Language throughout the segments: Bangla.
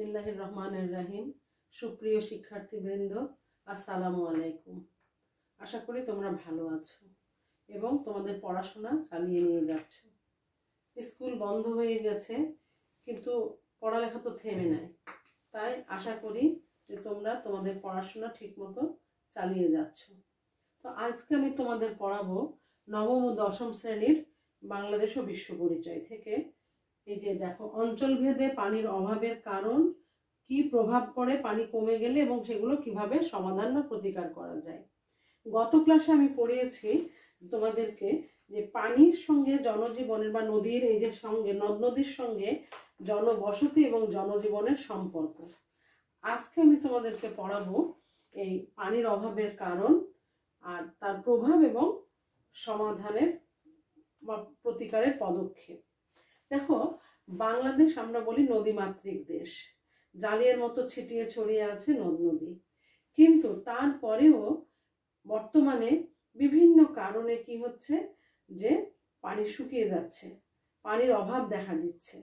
বিসমিল্লাহির রহমানের রাহিম সুপ্রিয় শিক্ষার্থীবৃন্দ আসসালামু আলাইকুম আশা করি তোমরা ভালো আছো এবং তোমাদের পড়াশোনা চালিয়ে নিয়ে যাচ্ছ স্কুল বন্ধ হয়ে গেছে কিন্তু পড়ালেখা তো থেমে নাই তাই আশা করি যে তোমরা তোমাদের পড়াশোনা ঠিকমতো চালিয়ে যাচ্ছ তো আজকে আমি তোমাদের পড়াবো নবম ও দশম শ্রেণীর বাংলাদেশ ও বিশ্ব পরিচয় থেকে এই যে দেখো অঞ্চল ভেদে পানির অভাবের কারণ কি প্রভাব পড়ে পানি কমে গেলে এবং সেগুলো কিভাবে সমাধান বা প্রতিকার করা যায় গত ক্লাসে আমি পড়িয়েছি তোমাদেরকে যে পানির সঙ্গে জনজীবনের বা নদীর এই যে সঙ্গে নদ নদীর সঙ্গে জনবসতি এবং জনজীবনের সম্পর্ক আজকে আমি তোমাদেরকে পড়াবো এই পানির অভাবের কারণ আর তার প্রভাব এবং সমাধানের বা প্রতিকারের পদক্ষেপ দেখো বাংলাদেশ আমরা বলি নদীমাতৃক দেশ জালিয়ার মতো ছিটিয়ে ছড়িয়ে আছে নদ নদী কিন্তু তারপরেও বর্তমানে বিভিন্ন কারণে কি হচ্ছে যে পানি শুকিয়ে যাচ্ছে পানির অভাব দেখা দিচ্ছে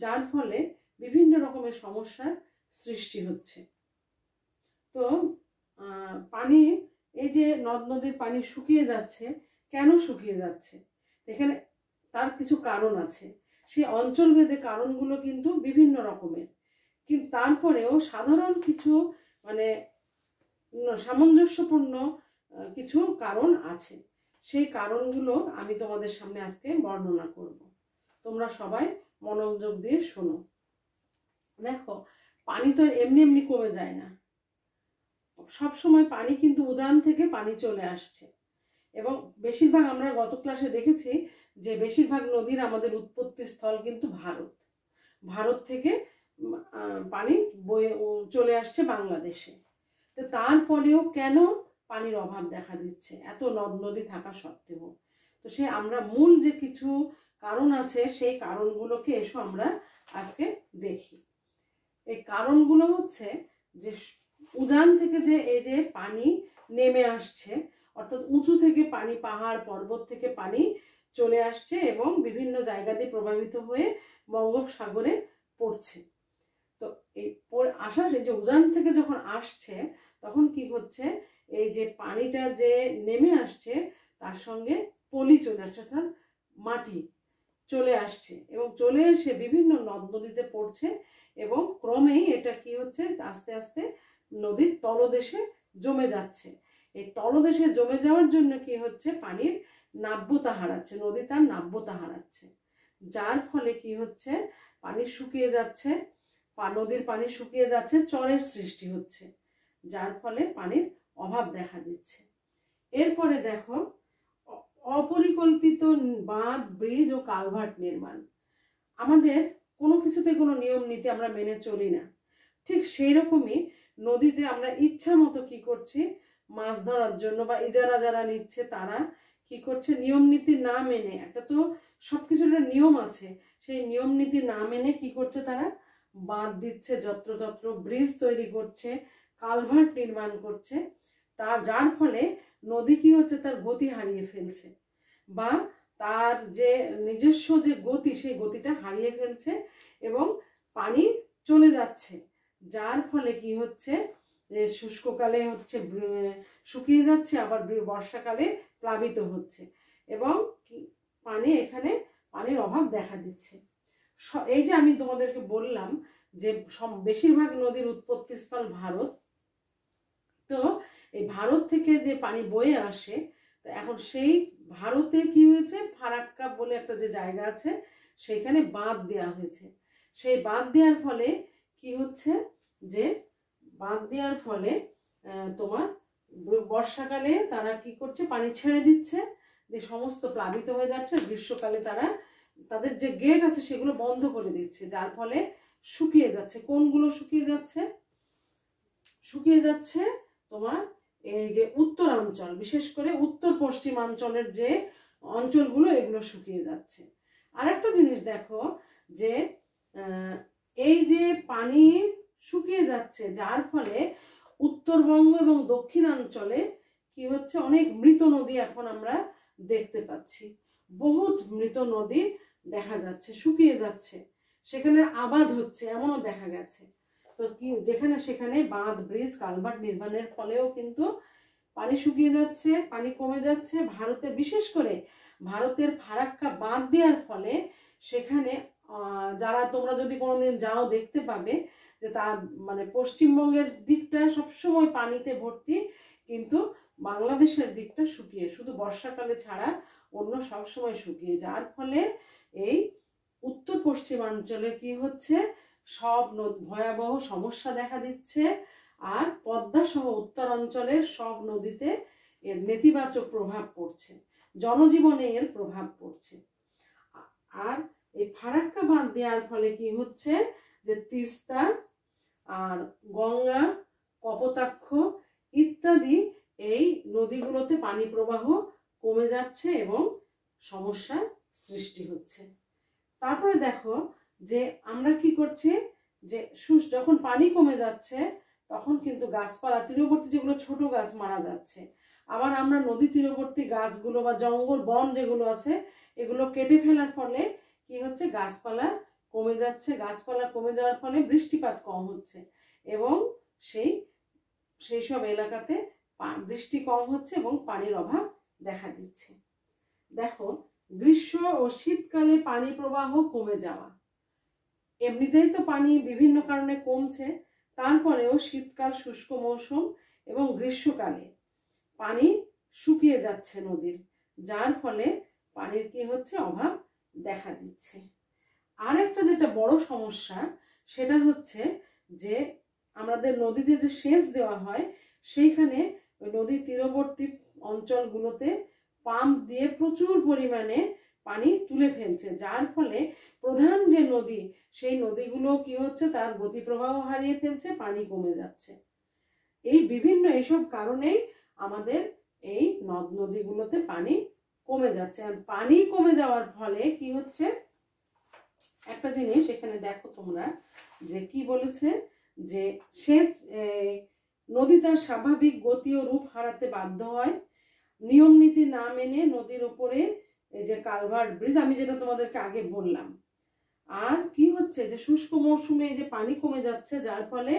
যার ফলে বিভিন্ন রকমের সমস্যার সৃষ্টি হচ্ছে তো পানি এই যে নদ নদীর পানি শুকিয়ে যাচ্ছে কেন শুকিয়ে যাচ্ছে এখানে তার কিছু কারণ আছে সেই অঞ্চলভেদে কারণগুলো কিন্তু বিভিন্ন রকমের কিন্তু তারপরেও সাধারণ কিছু মানে সামঞ্জস্যপূর্ণ কিছু কারণ আছে সেই কারণগুলো আমি তোমাদের সামনে আজকে বর্ণনা করব। তোমরা সবাই মনোযোগ দিয়ে শোনো দেখো পানি তো এমনি এমনি কমে যায় না সব সময় পানি কিন্তু উজান থেকে পানি চলে আসছে এবং বেশিরভাগ আমরা গত ক্লাসে দেখেছি যে বেশিরভাগ নদীর আমাদের উৎপত্তি স্থল কিন্তু ভারত ভারত থেকে পানি বয়ে চলে আসছে বাংলাদেশে তো তারপরেও কেন পানির অভাব দেখা দিচ্ছে এত নদ নদী থাকা সত্ত্বেও তো সে আমরা মূল যে কিছু কারণ আছে সেই কারণগুলোকে এসো আমরা আজকে দেখি এই কারণগুলো হচ্ছে যে উজান থেকে যে এই যে পানি নেমে আসছে অর্থাৎ উঁচু থেকে পানি পাহাড় পর্বত থেকে পানি চলে আসছে এবং বিভিন্ন জায়গা দিয়ে প্রভাবিত হয়ে বঙ্গোপসাগরে পড়ছে তো এই আসা যে উজান থেকে যখন আসছে তখন কি হচ্ছে এই যে পানিটা যে নেমে আসছে তার সঙ্গে পলি চলে আসছে অর্থাৎ মাটি চলে আসছে এবং চলে এসে বিভিন্ন নদ নদীতে পড়ছে এবং ক্রমেই এটা কি হচ্ছে আস্তে আস্তে নদীর তলদেশে জমে যাচ্ছে এই তলদেশে জমে যাওয়ার জন্য কি হচ্ছে পানির নাব্যতা হারাচ্ছে নদী তার নাব্যতা হারাচ্ছে যার ফলে কি হচ্ছে পানি শুকিয়ে যাচ্ছে নদীর পানি শুকিয়ে যাচ্ছে চরের সৃষ্টি হচ্ছে যার ফলে পানির অভাব দেখা দিচ্ছে এরপরে দেখো অপরিকল্পিত বাঁধ ব্রিজ ও কালভার্ট নির্মাণ আমাদের কোনো কিছুতে কোনো নিয়ম নীতি আমরা মেনে চলি না ঠিক সেই রকমই নদীতে আমরা ইচ্ছা মতো কি করছি মাছ ধরার জন্য বা ইজারা যারা নিচ্ছে তারা কি করছে নিয়ম নীতি না মেনে একটা তো সব কিছুর নিয়ম আছে সেই নিয়ম নীতি না মেনে কি করছে তারা বাঁধ দিচ্ছে যত্রতত্র ব্রিজ তৈরি করছে কালভার্ট নির্মাণ করছে তা যার ফলে নদী কি হচ্ছে তার গতি হারিয়ে ফেলছে বা তার যে নিজস্ব যে গতি সেই গতিটা হারিয়ে ফেলছে এবং পানি চলে যাচ্ছে যার ফলে কি হচ্ছে শুষ্ককালে হচ্ছে শুকিয়ে যাচ্ছে আবার বর্ষাকালে প্লাবিত হচ্ছে এবং পানি এখানে পানির অভাব দেখা দিচ্ছে এই যে আমি তোমাদেরকে বললাম যে বেশিরভাগ নদীর উৎপত্তিস্থল ভারত তো এই ভারত থেকে যে পানি বয়ে আসে তো এখন সেই ভারতে কি হয়েছে ফারাক্কা বলে একটা যে জায়গা আছে সেখানে বাঁধ দেওয়া হয়েছে সেই বাঁধ দেওয়ার ফলে কি হচ্ছে যে বাঁধ দেওয়ার ফলে তোমার বর্ষাকালে তারা কি করছে পানি ছেড়ে দিচ্ছে যে সমস্ত প্লাবিত হয়ে যাচ্ছে গ্রীষ্মকালে তারা তাদের যে গেট আছে সেগুলো বন্ধ করে দিচ্ছে যার ফলে শুকিয়ে যাচ্ছে কোনগুলো শুকিয়ে যাচ্ছে শুকিয়ে যাচ্ছে তোমার এই যে উত্তরাঞ্চল বিশেষ করে উত্তর পশ্চিমাঞ্চলের যে অঞ্চলগুলো এগুলো শুকিয়ে যাচ্ছে আরেকটা জিনিস দেখো যে এই যে পানি শুকিয়ে যাচ্ছে যার ফলে উত্তরবঙ্গ এবং দক্ষিণাঞ্চলে কি হচ্ছে অনেক মৃত নদী এখন আমরা দেখতে পাচ্ছি বহুত মৃত নদী দেখা যাচ্ছে শুকিয়ে যাচ্ছে সেখানে আবাদ হচ্ছে এমনও দেখা গেছে তো কি যেখানে সেখানে বাঁধ ব্রিজ কালভার্ট নির্মাণের ফলেও কিন্তু পানি শুকিয়ে যাচ্ছে পানি কমে যাচ্ছে ভারতে বিশেষ করে ভারতের ফারাক্কা বাঁধ দেওয়ার ফলে সেখানে যারা তোমরা যদি কোনোদিন যাও দেখতে পাবে যে তা মানে পশ্চিমবঙ্গের দিকটা সবসময় পানিতে ভর্তি কিন্তু বাংলাদেশের দিকটা শুকিয়ে শুধু বর্ষাকালে ছাড়া অন্য সবসময় শুকিয়ে যার ফলে এই উত্তর পশ্চিমাঞ্চলে কি হচ্ছে সব ভয়াবহ সমস্যা দেখা দিচ্ছে আর পদ্মা সহ উত্তরাঞ্চলের সব নদীতে এর নেতিবাচক প্রভাব পড়ছে জনজীবনে এর প্রভাব পড়ছে আর এই ফারাক্কা বাঁধ দেওয়ার ফলে কি হচ্ছে যে তিস্তা আর গঙ্গা কপোতাক্ষ ইত্যাদি এই নদীগুলোতে পানি প্রবাহ কমে যাচ্ছে এবং সমস্যার সৃষ্টি হচ্ছে তারপরে দেখো যে আমরা কি করছি যে সুস যখন পানি কমে যাচ্ছে তখন কিন্তু গাছপালা তীরবর্তী যেগুলো ছোট গাছ মারা যাচ্ছে আবার আমরা নদী তীরবর্তী গাছগুলো বা জঙ্গল বন যেগুলো আছে এগুলো কেটে ফেলার ফলে কি হচ্ছে গাছপালা কমে যাচ্ছে গাছপালা কমে যাওয়ার ফলে বৃষ্টিপাত কম হচ্ছে এবং সেই সেই সব এলাকাতে বৃষ্টি কম হচ্ছে এবং পানির অভাব দেখা দিচ্ছে দেখো গ্রীষ্ম ও শীতকালে পানি প্রবাহ কমে যাওয়া এমনিতেই তো পানি বিভিন্ন কারণে কমছে তারপরেও শীতকাল শুষ্ক মৌসুম এবং গ্রীষ্মকালে পানি শুকিয়ে যাচ্ছে নদীর যার ফলে পানির কি হচ্ছে অভাব দেখা দিচ্ছে আর একটা যেটা বড় সমস্যা সেটা হচ্ছে যে আমাদের নদীতে যে সেচ দেওয়া হয় সেইখানে ওই নদীর তীরবর্তী অঞ্চলগুলোতে পাম্প দিয়ে প্রচুর পরিমাণে পানি তুলে ফেলছে যার ফলে প্রধান যে নদী সেই নদীগুলো কি হচ্ছে তার গতিপ্রবাহ হারিয়ে ফেলছে পানি কমে যাচ্ছে এই বিভিন্ন এসব কারণেই আমাদের এই নদ নদীগুলোতে পানি কমে যাচ্ছে আর পানি কমে যাওয়ার ফলে কি হচ্ছে একটা জিনিস এখানে দেখো তোমরা যে কি বলেছে যে সে নদী তার স্বাভাবিক গতি ও রূপ হারাতে বাধ্য হয় নিয়ম নীতি না মেনে নদীর উপরে এই যে কালভার্ট ব্রিজ আমি যেটা তোমাদেরকে আগে বললাম আর কি হচ্ছে যে শুষ্ক মৌসুমে যে পানি কমে যাচ্ছে যার ফলে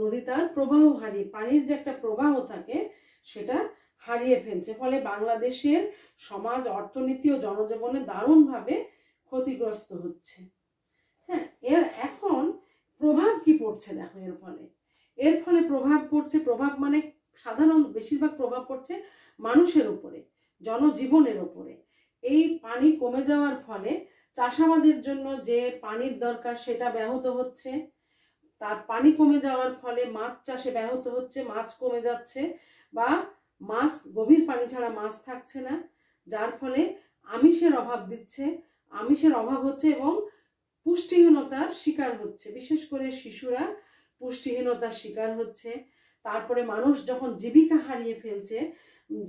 নদী তার প্রবাহ হারিয়ে পানির যে একটা প্রবাহ থাকে সেটা হারিয়ে ফেলছে ফলে বাংলাদেশের সমাজ অর্থনীতি ও জনজীবনে দারুণভাবে ক্ষতিগ্রস্ত হচ্ছে হ্যাঁ এর এখন প্রভাব কি পড়ছে দেখো এর ফলে এর ফলে প্রভাব পড়ছে প্রভাব মানে সাধারণ বেশিরভাগ প্রভাব পড়ছে মানুষের উপরে জনজীবনের ওপরে এই পানি কমে যাওয়ার ফলে চাষাবাদের জন্য যে পানির দরকার সেটা ব্যাহত হচ্ছে তার পানি কমে যাওয়ার ফলে মাছ চাষে ব্যাহত হচ্ছে মাছ কমে যাচ্ছে বা মাছ গভীর পানি ছাড়া মাছ থাকছে না যার ফলে আমিষের অভাব দিচ্ছে আমিষের অভাব হচ্ছে এবং পুষ্টিহীনতার শিকার হচ্ছে বিশেষ করে শিশুরা পুষ্টিহীনতার শিকার হচ্ছে তারপরে মানুষ যখন জীবিকা হারিয়ে ফেলছে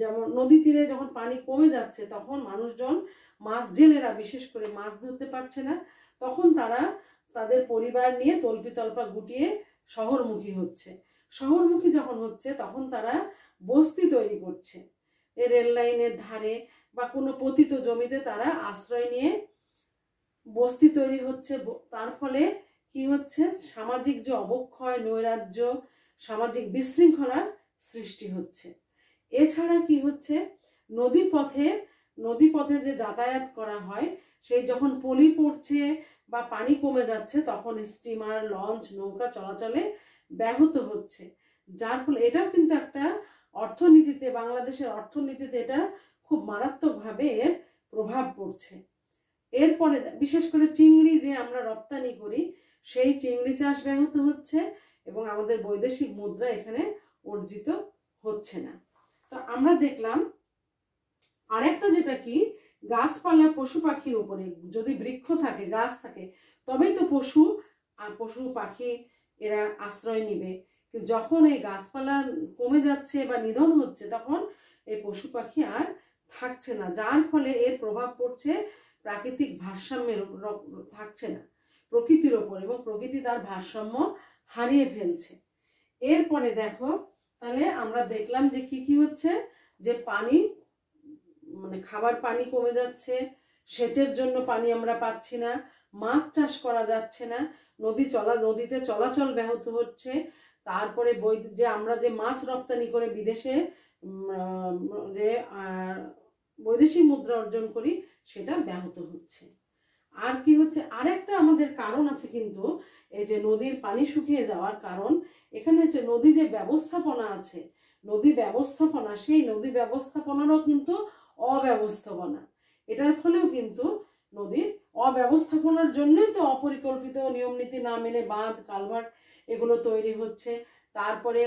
যেমন নদী তীরে যখন পানি কমে যাচ্ছে তখন মানুষজন মাছ জেলেরা বিশেষ করে মাছ ধরতে পারছে না তখন তারা তাদের পরিবার নিয়ে তল্পি তল্পা গুটিয়ে শহরমুখী হচ্ছে শহরমুখী যখন হচ্ছে তখন তারা বস্তি তৈরি করছে রেল লাইনের ধারে বা কোনো পতিত জমিতে তারা আশ্রয় নিয়ে বস্তি তৈরি হচ্ছে তার ফলে কি হচ্ছে সামাজিক যে অবক্ষয় নৈরাজ্য সামাজিক বিশৃঙ্খলার সৃষ্টি হচ্ছে এছাড়া কি হচ্ছে নদী পথে নদী পথে যে যাতায়াত করা হয় সেই যখন পলি পড়ছে বা পানি কমে যাচ্ছে তখন স্টিমার লঞ্চ নৌকা চলাচলে ব্যাহত হচ্ছে যার ফলে এটাও কিন্তু একটা অর্থনীতিতে বাংলাদেশের অর্থনীতিতে এটা খুব মারাত্মকভাবে এর প্রভাব পড়ছে এরপরে বিশেষ করে চিংড়ি যে আমরা রপ্তানি করি সেই চিংড়ি চাষ ব্যাহত হচ্ছে এবং আমাদের বৈদেশিক মুদ্রা এখানে অর্জিত হচ্ছে না তো আমরা দেখলাম আরেকটা যেটা কি গাছপালা পশু পাখির উপরে যদি বৃক্ষ থাকে গাছ থাকে তবেই তো পশু আর পশু পাখি এরা আশ্রয় নিবে যখন এই গাছপালা কমে যাচ্ছে বা নিধন হচ্ছে তখন এই পশু পাখি আর থাকছে না যার ফলে এর প্রভাব পড়ছে প্রাকৃতিক ভারসাম্যের থাকছে না প্রকৃতির ওপর এবং প্রকৃতি তার ভারসাম্য হারিয়ে ফেলছে এরপরে দেখো তাহলে আমরা দেখলাম যে কি কি হচ্ছে যে পানি মানে খাবার পানি কমে যাচ্ছে সেচের জন্য পানি আমরা পাচ্ছি না মাছ চাষ করা যাচ্ছে না নদী চলা নদীতে চলাচল ব্যাহত হচ্ছে তারপরে বৈ যে আমরা যে মাছ রপ্তানি করে বিদেশে যে বৈদেশিক মুদ্রা অর্জন করি সেটা ব্যাহত হচ্ছে আর কি হচ্ছে আর একটা আমাদের কারণ আছে কিন্তু এই যে নদীর পানি শুকিয়ে যাওয়ার কারণ এখানে হচ্ছে নদী যে ব্যবস্থাপনা আছে নদী ব্যবস্থাপনা সেই নদী ব্যবস্থাপনারও কিন্তু অব্যবস্থাপনা এটার ফলেও কিন্তু নদীর অব্যবস্থাপনার জন্যই তো অপরিকল্পিত নিয়ম নীতি না মেনে বাঁধ কালভার্ট এগুলো তৈরি হচ্ছে তারপরে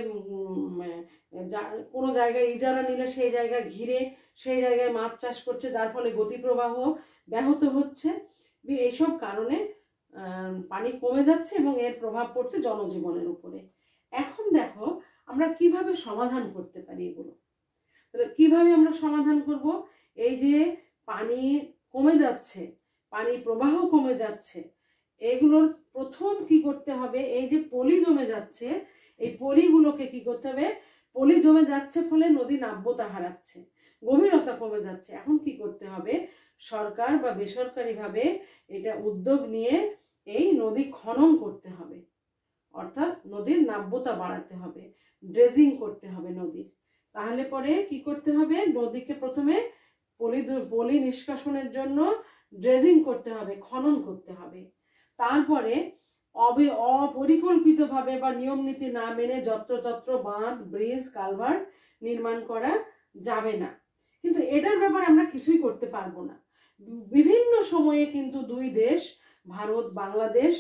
কোনো জায়গায় ইজারা নিলে সেই জায়গা ঘিরে সেই জায়গায় মাছ চাষ করছে যার ফলে গতিপ্রবাহ ব্যাহত হচ্ছে এইসব কারণে পানি কমে যাচ্ছে এবং এর প্রভাব পড়ছে জনজীবনের উপরে এখন দেখো আমরা কিভাবে সমাধান করতে পারি এগুলো তাহলে কিভাবে আমরা সমাধান করব এই যে পানি কমে যাচ্ছে পানি প্রবাহ কমে যাচ্ছে এগুলোর প্রথম কি করতে হবে এই যে পলি জমে যাচ্ছে এই পলিগুলোকে কি করতে হবে পলি জমে যাচ্ছে ফলে নদী নাব্যতা হারাচ্ছে গভীরতা কমে যাচ্ছে এখন কি করতে হবে সরকার বা বেসরকারিভাবে এটা উদ্যোগ নিয়ে এই নদী খনন করতে হবে অর্থাৎ নদীর নাব্যতা বাড়াতে হবে ড্রেজিং করতে হবে নদীর তাহলে পরে কি করতে হবে নদীকে প্রথমে পলি পলি নিষ্কাশনের জন্য ড্রেজিং করতে হবে খনন করতে হবে তারপরে অবে অপরিকল্পিতভাবে বা নিয়ম নীতি না মেনে যত্রতত্র বাঁধ ব্রিজ কালভার নির্মাণ করা যাবে না কিন্তু এটার ব্যাপারে আমরা কিছুই করতে পারবো না বিভিন্ন সময়ে কিন্তু দুই দেশ ভারত বাংলাদেশ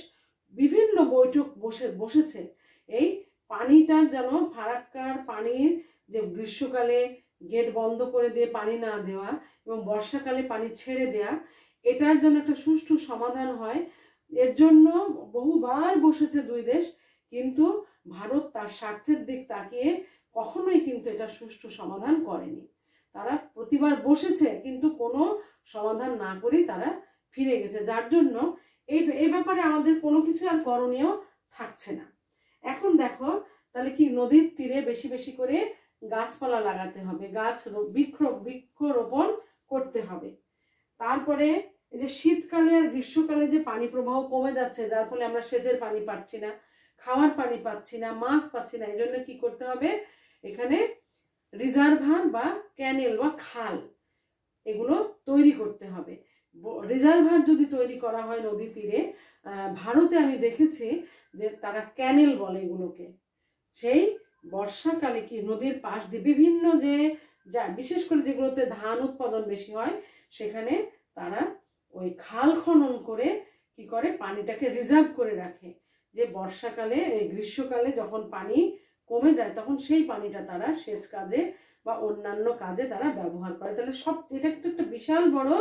বিভিন্ন বৈঠক বসে বসেছে এই পানিটার যেন ফারাক্কার পানির যে গ্রীষ্মকালে গেট বন্ধ করে দিয়ে পানি না দেওয়া এবং বর্ষাকালে পানি ছেড়ে দেয়া এটার জন্য একটা সুষ্ঠু সমাধান হয় এর জন্য বহুবার বসেছে দুই দেশ কিন্তু ভারত তার স্বার্থের দিক তাকিয়ে কখনোই কিন্তু এটা সুষ্ঠু সমাধান করেনি তারা প্রতিবার বসেছে কিন্তু কোনো সমাধান না করেই তারা ফিরে গেছে যার জন্য এই এ ব্যাপারে আমাদের কোনো কিছু আর করণীয় থাকছে না এখন দেখো তাহলে কি নদীর তীরে বেশি বেশি করে গাছপালা লাগাতে হবে গাছ বৃক্ষ বৃক্ষরোপণ করতে হবে তারপরে এই যে শীতকালে আর গ্রীষ্মকালে যে পানি প্রবাহ কমে যাচ্ছে যার ফলে আমরা সেচের পানি পাচ্ছি না খাওয়ার পানি পাচ্ছি না মাছ পাচ্ছি না এই জন্য কী করতে হবে এখানে রিজার্ভার বা ক্যানেল বা খাল এগুলো তৈরি করতে হবে রিজার্ভার যদি তৈরি করা হয় নদী তীরে ভারতে আমি দেখেছি যে তারা ক্যানেল বলে এগুলোকে সেই বর্ষাকালে কি নদীর পাশ দিয়ে বিভিন্ন যে যা বিশেষ করে যেগুলোতে ধান উৎপাদন বেশি হয় সেখানে তারা ওই খাল খনন করে কি করে পানিটাকে রিজার্ভ করে রাখে যে বর্ষাকালে এই গ্রীষ্মকালে যখন পানি কমে যায় তখন সেই পানিটা তারা সেচ কাজে বা অন্যান্য কাজে তারা ব্যবহার করে তাহলে সব এটা একটা একটা বিশাল বড়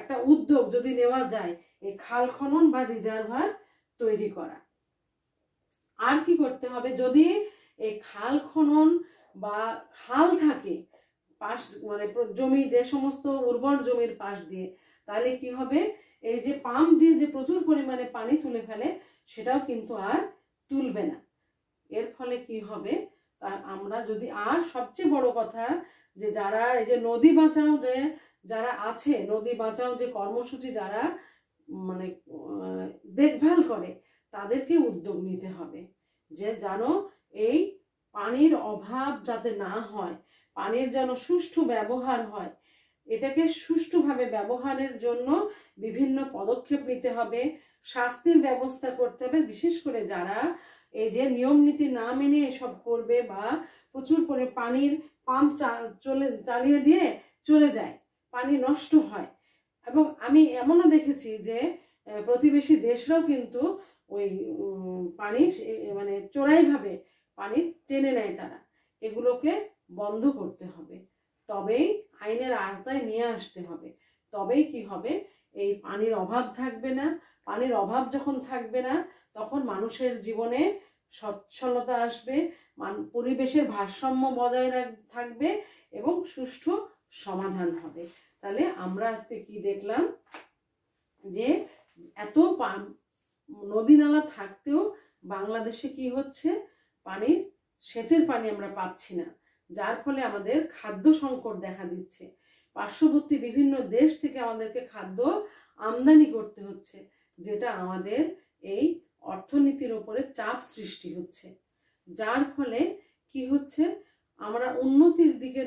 একটা উদ্যোগ যদি নেওয়া যায় এই খাল খনন বা রিজার্ভার তৈরি করা আর কি করতে হবে যদি এই খাল খনন বা খাল থাকে পাশ মানে জমি যে সমস্ত উর্বর জমির পাশ দিয়ে তাহলে কি হবে এই যে পাম্প দিয়ে যে প্রচুর পরিমাণে পানি তুলে ফেলে সেটাও কিন্তু আর তুলবে না এর ফলে কি হবে তার আমরা যদি আর সবচেয়ে বড় কথা যে যারা এই যে নদী বাঁচাও যে যারা আছে নদী বাঁচাও যে কর্মসূচি যারা মানে দেখভাল করে তাদেরকে উদ্যোগ নিতে হবে যে যেন এই পানির অভাব যাতে না হয় পানির যেন সুষ্ঠু ব্যবহার হয় এটাকে সুষ্ঠুভাবে ব্যবহারের জন্য বিভিন্ন পদক্ষেপ নিতে হবে শাস্তির ব্যবস্থা করতে হবে বিশেষ করে যারা এই যে নিয়ম নীতি না মেনে এসব করবে বা প্রচুর করে পানির পাম্প চলে চালিয়ে দিয়ে চলে যায় পানি নষ্ট হয় এবং আমি এমনও দেখেছি যে প্রতিবেশী দেশরাও কিন্তু ওই পানি মানে চোরাইভাবে পানি টেনে নেয় তারা এগুলোকে বন্ধ করতে হবে তবেই আইনের আওতায় নিয়ে আসতে হবে তবেই কি হবে এই পানির অভাব থাকবে না পানির অভাব যখন থাকবে না তখন মানুষের জীবনে সচ্ছলতা আসবে পরিবেশের ভারসাম্য বজায় থাকবে এবং সুষ্ঠু সমাধান হবে তাহলে আমরা আজকে কি দেখলাম যে এত নদী নালা থাকতেও বাংলাদেশে কি হচ্ছে পানির সেচের পানি আমরা পাচ্ছি না যার ফলে আমাদের খাদ্য সংকট দেখা দিচ্ছে পার্শ্ববর্তী বিভিন্ন দেশ থেকে আমাদেরকে খাদ্য আমদানি করতে হচ্ছে যেটা আমাদের এই অর্থনীতির ওপরে চাপ সৃষ্টি হচ্ছে যার ফলে কি হচ্ছে আমরা উন্নতির দিকে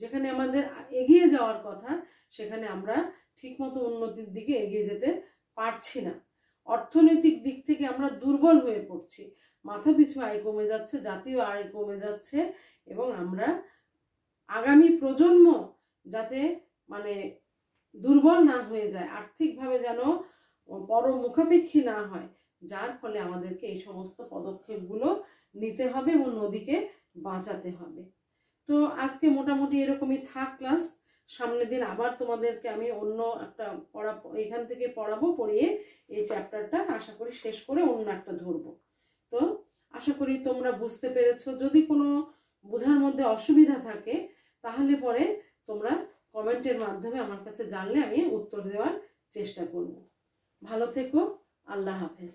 যেখানে আমাদের এগিয়ে যাওয়ার কথা সেখানে আমরা ঠিকমতো উন্নতির দিকে এগিয়ে যেতে পারছি না অর্থনৈতিক দিক থেকে আমরা দুর্বল হয়ে পড়ছি মাথা পিছু আয় কমে যাচ্ছে জাতীয় আয় কমে যাচ্ছে এবং আমরা আগামী প্রজন্ম যাতে মানে দুর্বল না হয়ে যায় আর্থিকভাবে যেন পর মুখাপেক্ষী না হয় যার ফলে আমাদেরকে এই সমস্ত পদক্ষেপগুলো নিতে হবে এবং নদীকে বাঁচাতে হবে তো আজকে মোটামুটি এরকমই থাক ক্লাস সামনের দিন আবার তোমাদেরকে আমি অন্য একটা পড়া এখান থেকে পড়াবো পড়িয়ে এই চ্যাপ্টারটা আশা করি শেষ করে অন্য একটা ধরবো তো আশা করি তোমরা বুঝতে পেরেছো যদি কোনো বোঝার মধ্যে অসুবিধা থাকে তাহলে পরে তোমরা কমেন্টের মাধ্যমে আমার কাছে জানলে আমি উত্তর দেওয়ার চেষ্টা করব ভালো থেকো আল্লাহ হাফেজ